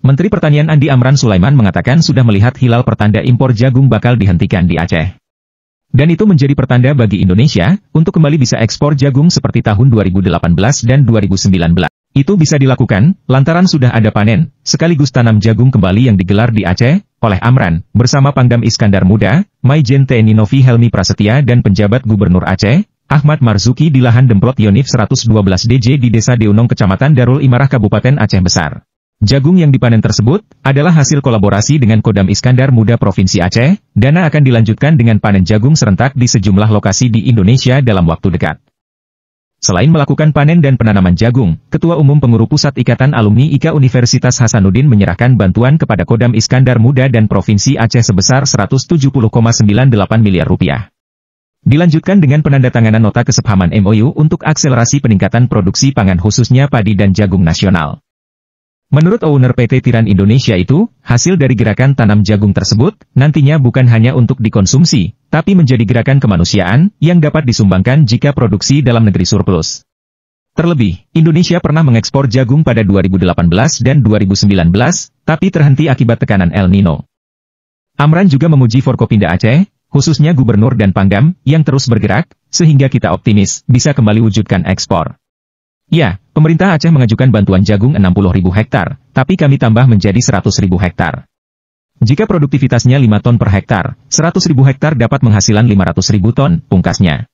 Menteri Pertanian Andi Amran Sulaiman mengatakan sudah melihat hilal pertanda impor jagung bakal dihentikan di Aceh. Dan itu menjadi pertanda bagi Indonesia untuk kembali bisa ekspor jagung seperti tahun 2018 dan 2019. Itu bisa dilakukan, lantaran sudah ada panen, sekaligus tanam jagung kembali yang digelar di Aceh, oleh Amran, bersama Pangdam Iskandar Muda, Maijen TNI Novi Helmi Prasetya dan penjabat Gubernur Aceh, Ahmad Marzuki di lahan Demplot Yonif 112 DJ di Desa Deunong Kecamatan Darul Imarah Kabupaten Aceh Besar. Jagung yang dipanen tersebut adalah hasil kolaborasi dengan Kodam Iskandar Muda Provinsi Aceh, dana akan dilanjutkan dengan panen jagung serentak di sejumlah lokasi di Indonesia dalam waktu dekat. Selain melakukan panen dan penanaman jagung, Ketua Umum Pengurus Pusat Ikatan Alumni IKA Universitas Hasanuddin menyerahkan bantuan kepada Kodam Iskandar Muda dan Provinsi Aceh sebesar 170,98 miliar rupiah. Dilanjutkan dengan penandatanganan nota kesepahaman MOU untuk akselerasi peningkatan produksi pangan khususnya padi dan jagung nasional. Menurut owner PT Tiran Indonesia itu, hasil dari gerakan tanam jagung tersebut, nantinya bukan hanya untuk dikonsumsi, tapi menjadi gerakan kemanusiaan, yang dapat disumbangkan jika produksi dalam negeri surplus. Terlebih, Indonesia pernah mengekspor jagung pada 2018 dan 2019, tapi terhenti akibat tekanan El Nino. Amran juga memuji Forkopinda Aceh, khususnya gubernur dan Pangdam, yang terus bergerak, sehingga kita optimis bisa kembali wujudkan ekspor. Ya, pemerintah Aceh mengajukan bantuan jagung puluh ribu hektar, tapi kami tambah menjadi seratus ribu hektar. Jika produktivitasnya 5 ton per hektar, seratus ribu hektar dapat menghasilkan ratus ribu ton, pungkasnya.